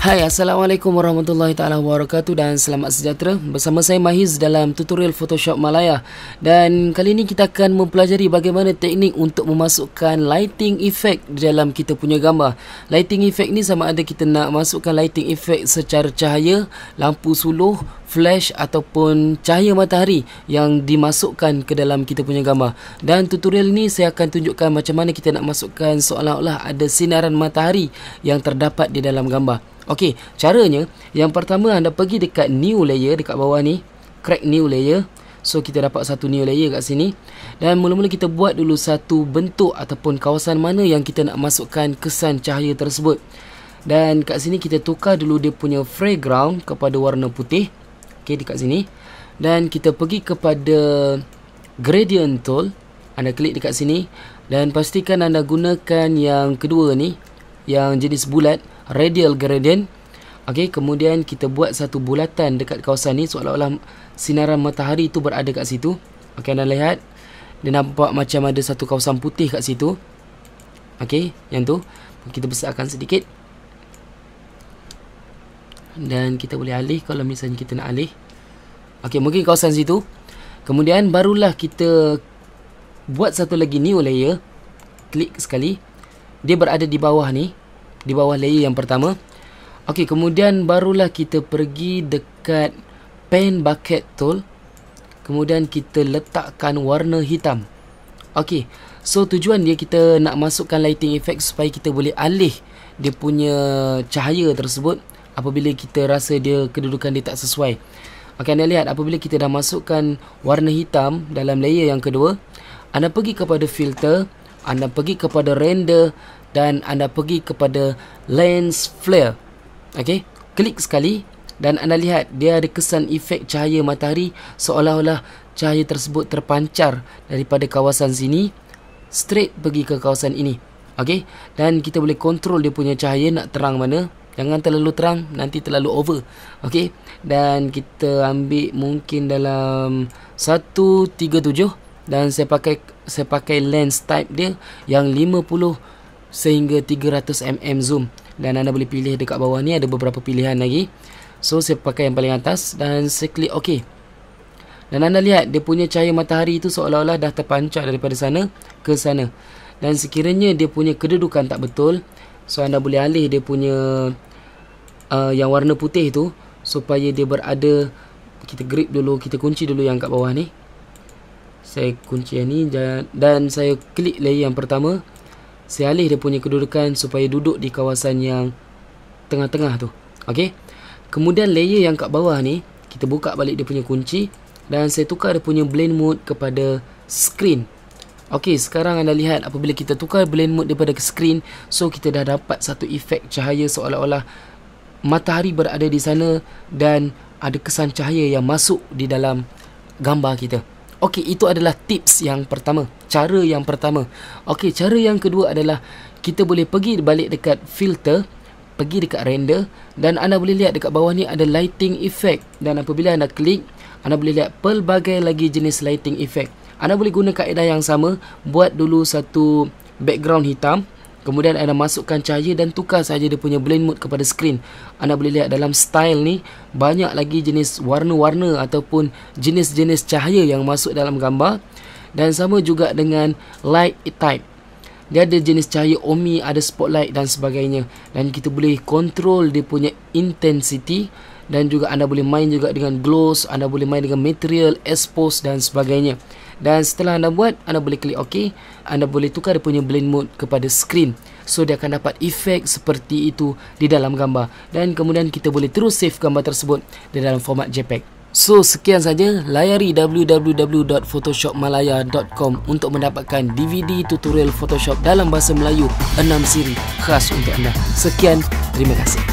Hai Assalamualaikum Warahmatullahi Ta'ala Wabarakatuh dan selamat sejahtera bersama saya Mahiz dalam tutorial Photoshop Malaya dan kali ini kita akan mempelajari bagaimana teknik untuk memasukkan lighting effect di dalam kita punya gambar lighting effect ni sama ada kita nak masukkan lighting effect secara cahaya lampu suluh flash ataupun cahaya matahari yang dimasukkan ke dalam kita punya gambar dan tutorial ni saya akan tunjukkan macam mana kita nak masukkan seolah-olah ada sinaran matahari yang terdapat di dalam gambar Okey, caranya yang pertama anda pergi dekat new layer dekat bawah ni, crack new layer. So kita dapat satu new layer kat sini dan mula-mula kita buat dulu satu bentuk ataupun kawasan mana yang kita nak masukkan kesan cahaya tersebut. Dan kat sini kita tukar dulu dia punya foreground kepada warna putih. Okey dekat sini. Dan kita pergi kepada gradient tool. Anda klik dekat sini dan pastikan anda gunakan yang kedua ni, yang jenis bulat radial gradient okey kemudian kita buat satu bulatan dekat kawasan ni seolah-olah sinaran matahari itu berada kat situ okey anda lihat dia nampak macam ada satu kawasan putih kat situ okey yang tu kita besarkan sedikit dan kita boleh alih kalau misalnya kita nak alih okey mungkin kawasan situ kemudian barulah kita buat satu lagi new layer klik sekali dia berada di bawah ni di bawah layer yang pertama okey kemudian barulah kita pergi dekat pen bucket tool kemudian kita letakkan warna hitam okey so tujuan dia kita nak masukkan lighting effect supaya kita boleh alih dia punya cahaya tersebut apabila kita rasa dia kedudukan dia tak sesuai Okey anda lihat apabila kita dah masukkan warna hitam dalam layer yang kedua anda pergi kepada filter anda pergi kepada render dan anda pergi kepada lens flare. Okey, klik sekali dan anda lihat dia ada kesan efek cahaya matahari seolah-olah cahaya tersebut terpancar daripada kawasan sini straight pergi ke kawasan ini. Okey, dan kita boleh kontrol dia punya cahaya nak terang mana. Jangan terlalu terang, nanti terlalu over. Okey, dan kita ambil mungkin dalam 137 dan saya pakai saya pakai lens type dia yang 50 sehingga 300mm zoom dan anda boleh pilih dekat bawah ni ada beberapa pilihan lagi so saya pakai yang paling atas dan saya klik ok dan anda lihat dia punya cahaya matahari itu seolah-olah dah terpancar daripada sana ke sana dan sekiranya dia punya kedudukan tak betul so anda boleh alih dia punya uh, yang warna putih tu supaya dia berada kita grip dulu kita kunci dulu yang kat bawah ni saya kunci yang ni dan saya klik layer yang pertama. Saya alih dia punya kedudukan supaya duduk di kawasan yang tengah-tengah tu. Okey. Kemudian layer yang kat bawah ni, kita buka balik dia punya kunci dan saya tukar dia punya blend mode kepada screen. Okey, sekarang anda lihat apabila kita tukar blend mode daripada ke screen, so kita dah dapat satu efek cahaya seolah-olah matahari berada di sana dan ada kesan cahaya yang masuk di dalam gambar kita. Okey, itu adalah tips yang pertama. Cara yang pertama. Okey, cara yang kedua adalah kita boleh pergi balik dekat filter, pergi dekat render dan anda boleh lihat dekat bawah ni ada lighting effect dan apabila anda klik, anda boleh lihat pelbagai lagi jenis lighting effect. Anda boleh guna kaedah yang sama, buat dulu satu background hitam Kemudian anda masukkan cahaya dan tukar saja dia punya blend mode kepada screen. Anda boleh lihat dalam style ni banyak lagi jenis warna-warna ataupun jenis-jenis cahaya yang masuk dalam gambar. Dan sama juga dengan light type. Dia ada jenis cahaya omi, ada spotlight dan sebagainya. Dan kita boleh control dia punya intensity dan juga anda boleh main juga dengan gloss, anda boleh main dengan material, expose dan sebagainya. Dan setelah anda buat, anda boleh klik OK, anda boleh tukar dia punya blend mode kepada screen. So dia akan dapat efek seperti itu di dalam gambar dan kemudian kita boleh terus save gambar tersebut di dalam format JPEG. So sekian saja layari www.photoshopmalaya.com untuk mendapatkan DVD tutorial Photoshop dalam bahasa Melayu 6 siri khas untuk anda. Sekian, terima kasih.